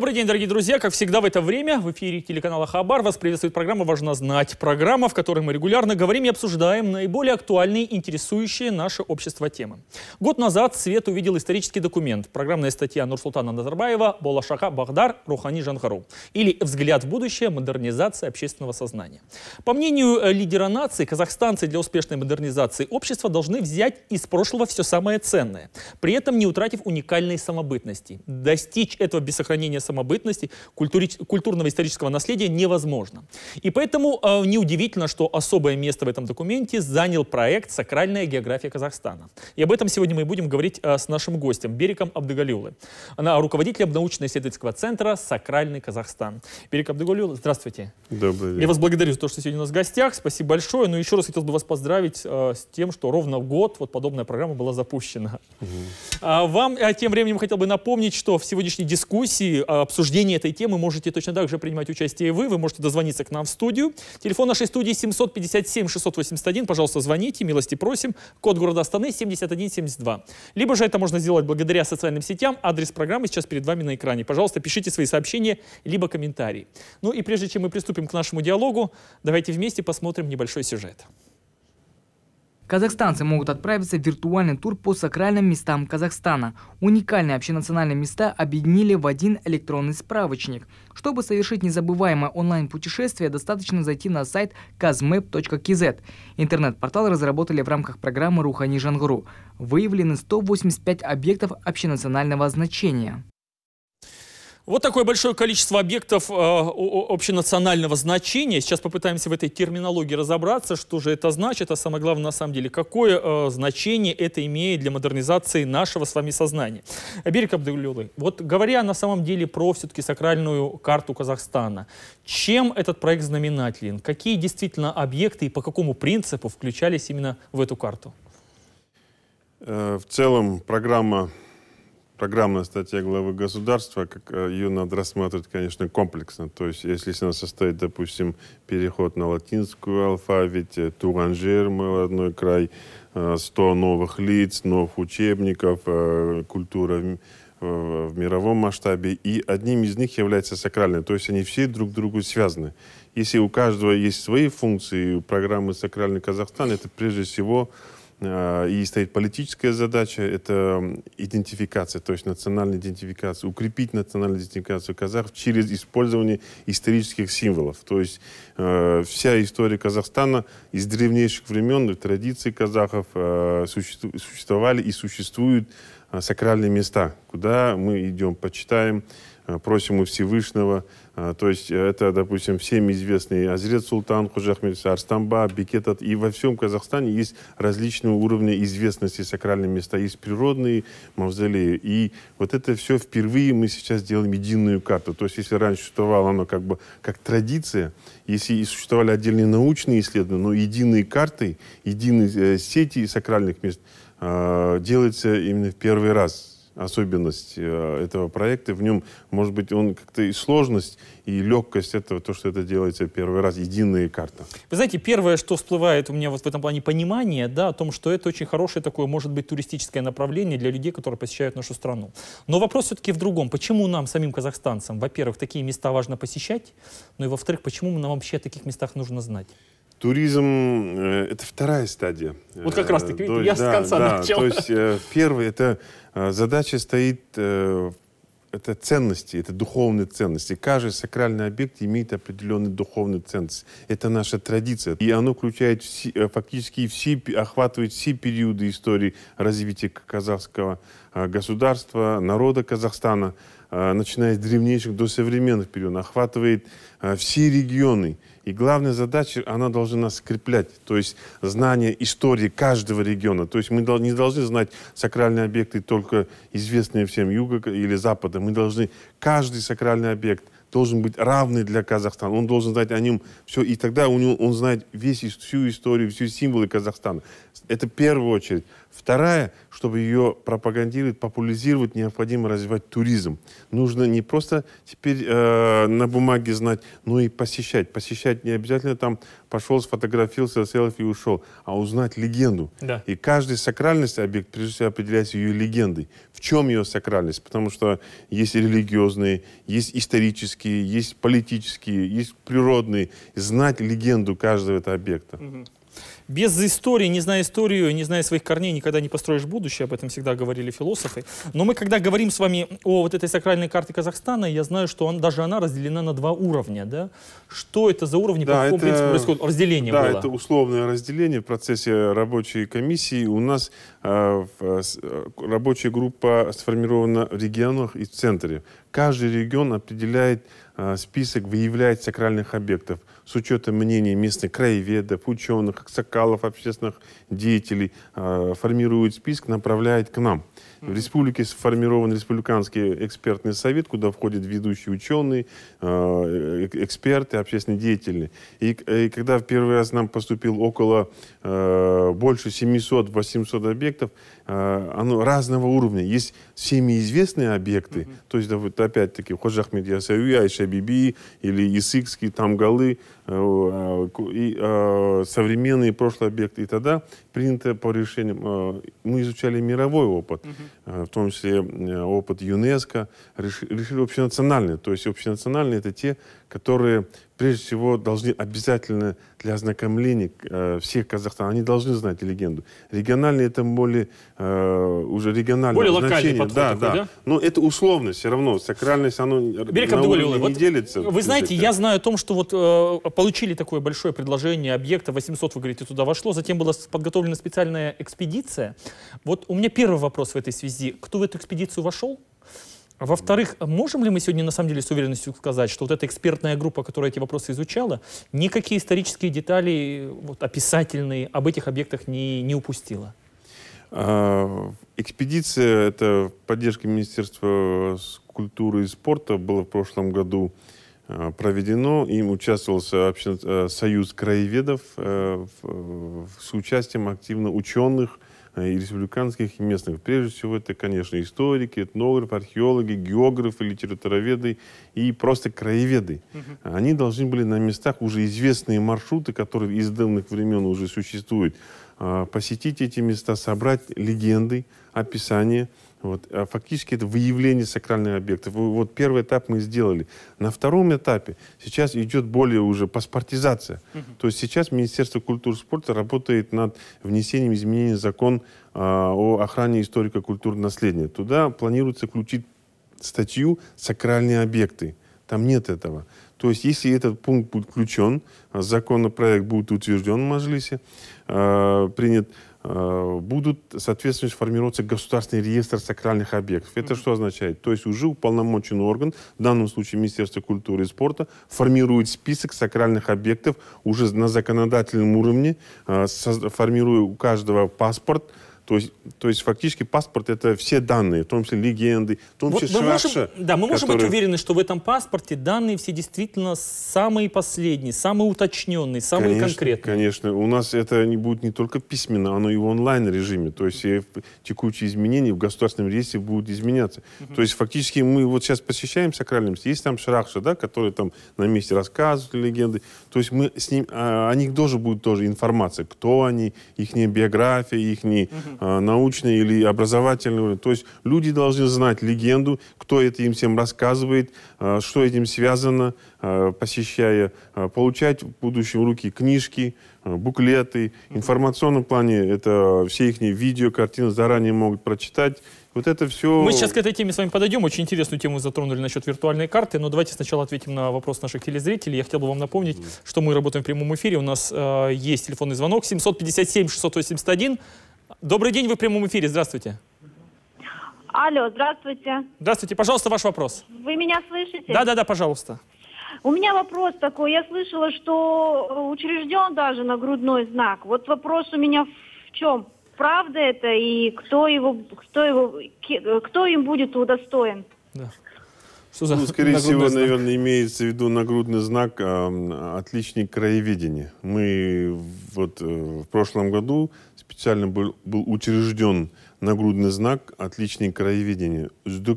Добрый день, дорогие друзья. Как всегда в это время в эфире телеканала Хабар вас приветствует программа «Важно знать». Программа, в которой мы регулярно говорим и обсуждаем наиболее актуальные, интересующие наше общество темы. Год назад свет увидел исторический документ. Программная статья Нурсултана Назарбаева «Болашака Багдар, Рухани Жанхару» или «Взгляд в будущее. Модернизация общественного сознания». По мнению э, лидера нации, казахстанцы для успешной модернизации общества должны взять из прошлого все самое ценное, при этом не утратив уникальной самобытности. Достичь этого без сохранения самобытности, культурного исторического наследия невозможно. И поэтому э, неудивительно, что особое место в этом документе занял проект «Сакральная география Казахстана». И об этом сегодня мы будем говорить а, с нашим гостем Бериком Абдыгалюлы. Она руководителем научно-исследовательского центра «Сакральный Казахстан». Берик Абдыгалюлы, здравствуйте. Добрый день. Я вас благодарю за то, что сегодня у нас в гостях. Спасибо большое. но ну, еще раз хотел бы вас поздравить а, с тем, что ровно год вот подобная программа была запущена. Угу. вам тем временем хотел бы напомнить, что в сегодняшней дискуссии Э, обсуждении этой темы можете точно так же принимать участие и вы. Вы можете дозвониться к нам в студию. Телефон нашей студии 757-681. Пожалуйста, звоните, милости просим. Код города Астаны 7172. Либо же это можно сделать благодаря социальным сетям. Адрес программы сейчас перед вами на экране. Пожалуйста, пишите свои сообщения, либо комментарии. Ну и прежде чем мы приступим к нашему диалогу, давайте вместе посмотрим небольшой сюжет. Казахстанцы могут отправиться в виртуальный тур по сакральным местам Казахстана. Уникальные общенациональные места объединили в один электронный справочник. Чтобы совершить незабываемое онлайн-путешествие, достаточно зайти на сайт kazmap.kz. Интернет-портал разработали в рамках программы «Рухани Жангру». Выявлены 185 объектов общенационального значения. Вот такое большое количество объектов э, общенационального значения. Сейчас попытаемся в этой терминологии разобраться, что же это значит, а самое главное на самом деле, какое э, значение это имеет для модернизации нашего с вами сознания. Берег Абдулюлы, вот говоря на самом деле про все-таки сакральную карту Казахстана, чем этот проект знаменателен? Какие действительно объекты и по какому принципу включались именно в эту карту? Э, в целом программа программная статья главы государства, как э, ее надо рассматривать, конечно, комплексно. То есть, если она состоит, допустим, переход на латинскую алфавите, э, Туранжер, молодой край, 100 э, новых лиц, новых учебников, культура в мировом масштабе, и одним из них является сакральное. То есть они все друг к другу связаны. Если у каждого есть свои функции, программы «Сакральный Казахстан» это прежде всего а, и стоит политическая задача, это идентификация, то есть национальная идентификация, укрепить национальную идентификацию казахов через использование исторических символов. То есть э, вся история Казахстана из древнейших времен, традиции казахов э, существовали и существуют сакральные места, куда мы идем, почитаем, Э, просим у Всевышнего. Э, то есть э, это, допустим, всем известный Азрет Султан, Хужахмельса, Арстамба, Бекетат, И во всем Казахстане есть различные уровни известности сакральные места. Есть природные мавзолеи. И вот это все впервые мы сейчас делаем единую карту. То есть если раньше существовало оно как бы как традиция, если и существовали отдельные научные исследования, но единые карты, единые сети сакральных мест делается именно в первый раз особенность э, этого проекта. В нем, может быть, он как-то и сложность, и легкость этого, то, что это делается первый раз, единые карты. Вы знаете, первое, что всплывает у меня вот в этом плане понимание, да, о том, что это очень хорошее такое, может быть, туристическое направление для людей, которые посещают нашу страну. Но вопрос все-таки в другом. Почему нам, самим казахстанцам, во-первых, такие места важно посещать, ну и во-вторых, почему нам вообще о таких местах нужно знать? туризм э, это вторая стадия. Вот как раз таки, э, я да, с конца да, начал. То есть э, первый это э, задача стоит э, это ценности, это духовные ценности. Каждый сакральный объект имеет определенную духовную ценность. Это наша традиция. И оно включает все, фактически все, охватывает все периоды истории развития казахского государства, народа Казахстана, начиная с древнейших до современных периодов. Охватывает все регионы и главная задача, она должна нас скреплять, то есть знание истории каждого региона. То есть мы не должны знать сакральные объекты только известные всем юга или запада. Мы должны каждый сакральный объект должен быть равный для Казахстана. Он должен знать о нем все. И тогда у него, он знает весь, всю историю, все символы Казахстана. Это в первую очередь. Вторая, чтобы ее пропагандировать, популяризировать, необходимо развивать туризм. Нужно не просто теперь э, на бумаге знать, но и посещать. Посещать не обязательно там пошел, сфотографировался, селфи и ушел, а узнать легенду. Да. И каждый сакральность объект, прежде всего, определяется ее легендой. В чем ее сакральность? Потому что есть религиозные, есть исторические, есть политические, есть природные. Знать легенду каждого этого объекта. Угу. Без истории, не зная историю, не зная своих корней, никогда не построишь будущее, об этом всегда говорили философы. Но мы, когда говорим с вами о вот этой сакральной карте Казахстана, я знаю, что он, даже она разделена на два уровня. Да? Что это за уровни, да, по какому это, принципу происходит? Разделение да, было. это условное разделение в процессе рабочей комиссии. У нас э, э, э рабочая группа сформирована в регионах и в центре. Каждый регион определяет э, список, выявляет сакральных объектов – с учетом мнений местных краеведов, ученых, аксакалов, общественных деятелей, а, формирует список, направляет к нам. В республике сформирован республиканский экспертный совет, куда входят ведущие ученые, э, э, эксперты, общественные деятели. И, э, и когда в первый раз нам поступил около больше 700-800 объектов, оно разного уровня. Есть всеми известные объекты, mm-hmm. то есть вот опять-таки Хожахмед Ясави, Айша Биби или Исыкский, Тамгалы, и, современные прошлые объекты. И тогда принято по решениям, мы изучали мировой опыт. Угу. Э, в том числе э, опыт ЮНЕСКО, решили общенациональные. То есть общенациональные это те которые прежде всего должны обязательно для ознакомления э, всех Казахстана, они должны знать легенду. Региональные это более э, уже региональное более значение. подход да, такой, да, да. Но это условно все равно, сакральность оно Берег на уровне не делится. Вы знаете, я знаю о том, что вот э, получили такое большое предложение объекта 800, вы говорите, туда вошло, затем была подготовлена специальная экспедиция. Вот у меня первый вопрос в этой связи: кто в эту экспедицию вошел? Во-вторых, можем ли мы сегодня на самом деле с уверенностью сказать, что вот эта экспертная группа, которая эти вопросы изучала, никакие исторические детали вот, описательные об этих объектах не, не упустила? А, экспедиция, это поддержка Министерства культуры и спорта, была в прошлом году а, проведено. Им участвовался Общество э, Союз краеведов э, с участием активно ученых, Э, и республиканских, и местных. Прежде всего, это, конечно, историки, этнографы, археологи, географы, литературоведы и просто краеведы. Угу. Они должны были на местах уже известные маршруты, которые из давних времен уже существуют, а, посетить эти места, собрать легенды, описания, вот. А фактически это выявление сакральных объектов. Вот первый этап мы сделали. На втором этапе сейчас идет более уже паспортизация. Угу. То есть сейчас Министерство культуры и спорта работает над внесением изменений в закон а, о охране историко-культурного наследия. Туда планируется включить статью «Сакральные объекты». Там нет этого. То есть, если этот пункт будет включен, а, законопроект будет утвержден в Мажлисе, э, а, принят, Э, будут, соответственно, формироваться государственный реестр сакральных объектов. Это mm-hmm. что означает? То есть уже уполномоченный орган, в данном случае Министерство культуры и спорта, формирует список сакральных объектов уже на законодательном уровне, э, формируя у каждого паспорт, то есть, то есть фактически паспорт это все данные, в том числе легенды, в том числе вот шракша, мы можем, Да, мы можем которые... быть уверены, что в этом паспорте данные все действительно самые последние, самые уточненные, самые конечно, конкретные. Конечно, у нас это не будет не только письменно, оно и в онлайн-режиме. То есть текущие изменения в государственном реестре будут изменяться. Угу. То есть фактически мы вот сейчас посещаем сакральность, есть там шракша, да, которые там на месте рассказывают легенды. То есть мы с ним, а, о них тоже будет тоже информация, кто они, их биография, их угу Э, научные или образовательные. То есть люди должны знать легенду, кто это им всем рассказывает, э, что этим связано, э, посещая, получать в будущем руки книжки, буклеты. В информационном плане это все их видео, картины заранее могут прочитать. Вот это все... Мы сейчас к этой теме с вами подойдем. Очень интересную тему затронули насчет виртуальной карты. Но давайте сначала ответим на вопрос наших телезрителей. Я хотел бы вам напомнить, что мы работаем в прямом эфире. У нас э, есть телефонный звонок 757 681 Добрый день, вы в прямом эфире. Здравствуйте. Алло, здравствуйте. Здравствуйте. Пожалуйста, ваш вопрос. Вы меня слышите? Да-да-да, пожалуйста. У меня вопрос такой. Я слышала, что э, учрежден даже нагрудной знак. Вот вопрос у меня в чем? Правда это и кто его, кто его, э, кто им будет удостоен? Да. Что за ну, скорее всего, знак? наверное, имеется в виду нагрудный знак э, «Отличник краеведения». Мы вот э, в прошлом году специально был, был учрежден нагрудный знак «Отличник краеведения»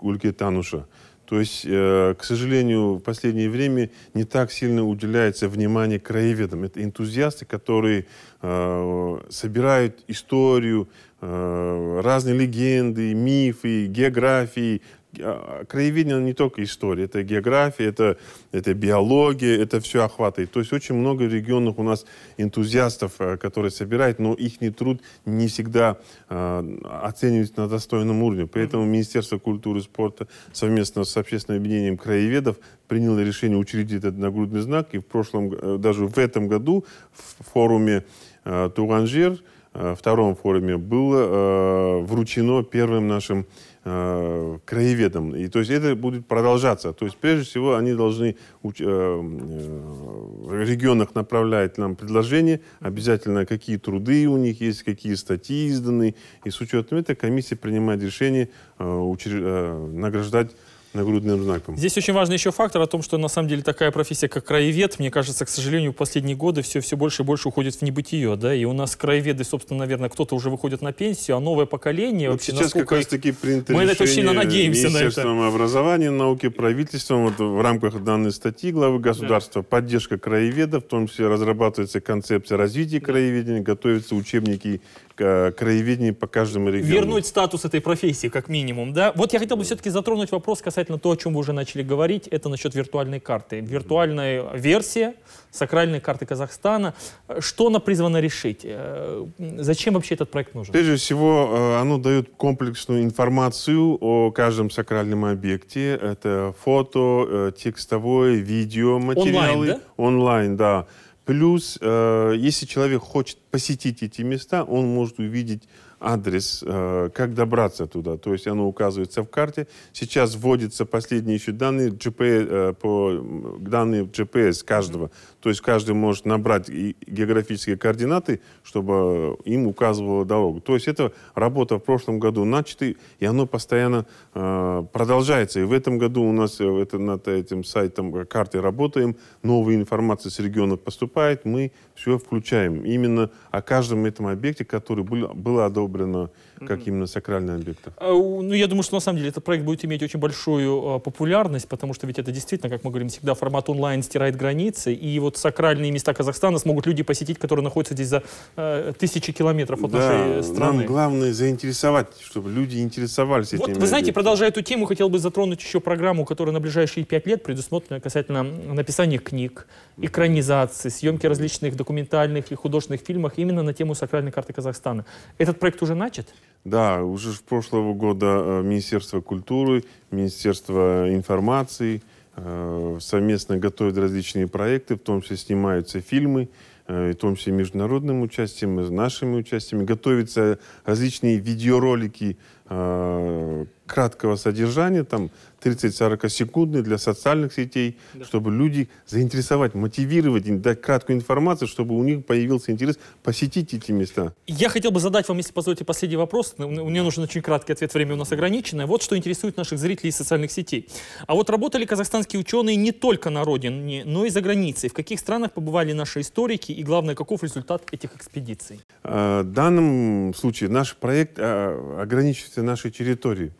Ульке Тануша. То есть, э, к сожалению, в последнее время не так сильно уделяется внимание краеведам. Это энтузиасты, которые э, собирают историю, э, разные легенды, мифы, географии, а, краеведение не только история, это география, это, это биология, это все охватывает. То есть очень много в регионах у нас энтузиастов, э, которые собирают, но их труд не всегда э, оценивается на достойном уровне. Поэтому Министерство культуры и спорта совместно с общественным объединением краеведов приняло решение учредить этот нагрудный знак. И в прошлом, э, даже в этом году в форуме э, Туранжир, э, втором форуме, было э, вручено первым нашим э, краеведам. И то есть это будет продолжаться. То есть прежде всего они должны э, э, в регионах направлять нам предложения, обязательно какие труды у них есть, какие статьи изданы. И с учетом этого комиссия принимает решение э, учр... э, награждать нагрудным знаком. Здесь очень важный еще фактор о том, что на самом деле такая профессия, как краевед, мне кажется, к сожалению, в последние годы все, все больше и больше уходит в небытие. Да? И у нас краеведы, собственно, наверное, кто-то уже выходит на пенсию, а новое поколение... Вот вообще, сейчас насколько... как раз-таки принято Мы на это сильно надеемся на это. образования, науки, правительством. Вот в рамках данной статьи главы государства да. поддержка краеведов, в том числе разрабатывается концепция развития краеведения, готовятся учебники э, краеведения по каждому региону. Вернуть статус этой профессии, как минимум. Да? Вот я хотел бы все-таки затронуть вопрос касательно обязательно то, о чем вы уже начали говорить, это насчет виртуальной карты. Виртуальная версия сакральной карты Казахстана. Что она призвана решить? Э, зачем вообще этот проект нужен? Прежде всего, э, оно дает комплексную информацию о каждом сакральном объекте. Это фото, э, текстовое, видео, материалы. Онлайн, да? Онлайн, да. Плюс, если человек хочет посетить эти места, он может увидеть адрес, э, как добраться туда. То есть оно указывается в карте. Сейчас вводятся последние еще данные, GPS, э, по, данные GPS каждого. То есть каждый может набрать географические координаты, чтобы им указывала дорогу. То есть эта работа в прошлом году начата, и она постоянно э, продолжается. И в этом году у нас это, над этим сайтом карты работаем, новая информация с регионов поступает, мы все включаем. Именно о каждом этом объекте, который был, было одобрено о д б р е н о как именно сакральные объекты? А, ну, я думаю, что на самом деле этот проект будет иметь очень большую а, популярность, потому что ведь это действительно, как мы говорим всегда, формат онлайн стирает границы, и вот сакральные места Казахстана смогут люди посетить, которые находятся здесь за э, тысячи километров от да, нашей э, страны. нам главное заинтересовать, чтобы люди интересовались вот, этими Вы знаете, объектами. продолжая эту тему, хотел бы затронуть еще программу, которая на ближайшие пять лет предусмотрена касательно написания книг, экранизации, съемки различных документальных и художественных фильмов именно на тему сакральной карты Казахстана. Этот проект уже начат? Да, уже с прошлого года э, Министерство культуры, Министерство информации э, совместно готовят различные проекты, в том числе снимаются фильмы, э, в том числе международным участием, с нашими участиями. Готовятся различные видеоролики Э, краткого содержания, там 30-40 секундный для социальных сетей, да. чтобы люди заинтересовать, мотивировать, дать краткую информацию, чтобы у них появился интерес посетить эти места. Я хотел бы задать вам, если позволите, последний вопрос. Ну, ну, мне нужен очень краткий ответ, время у нас ограничено. Вот что интересует наших зрителей из социальных сетей. А вот работали казахстанские ученые не только на родине, но и за границей. В каких странах побывали наши историки и, главное, каков результат этих экспедиций? Э, в данном случае наш проект э, ограничивается нашей территории,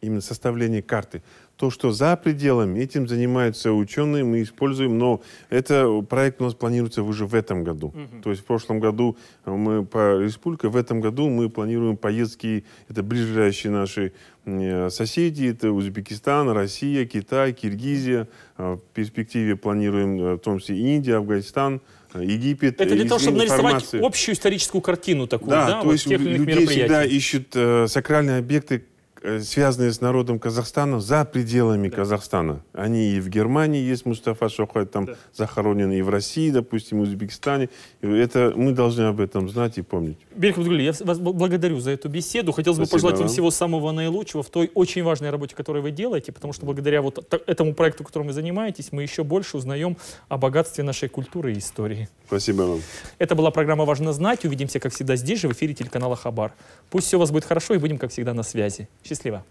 именно составление карты то, что за пределами, этим занимаются ученые, мы используем, но это проект у нас планируется уже в этом году. Mm -hmm. То есть в прошлом году э, мы по республике, в этом году мы планируем поездки, это ближайшие наши э, соседи, это Узбекистан, Россия, Китай, Киргизия, э, в перспективе планируем в том числе Индия, Афганистан, Египет. Это для того, чтобы нарисовать общую историческую картину такую, да? да то вот есть люди всегда ищут э, сакральные объекты, Э, связанные с народом Казахстана за пределами да. Казахстана. Они и в Германии есть Мустафа Шохай, там да. захоронен и в России, допустим, в Узбекистане. Это мы должны об этом знать и помнить. Берег Абдулли, я вас благодарю за эту беседу. Хотелось Спасибо бы пожелать вам всего самого наилучшего в той очень важной работе, которую вы делаете, потому что благодаря вот этому проекту, которым вы занимаетесь, мы еще больше узнаем о богатстве нашей культуры и истории. Спасибо вам. Это была программа «Важно знать». Увидимся, как всегда, здесь же, в эфире телеканала «Хабар». Пусть все у вас будет хорошо и будем, как всегда, на связи. Счастливо!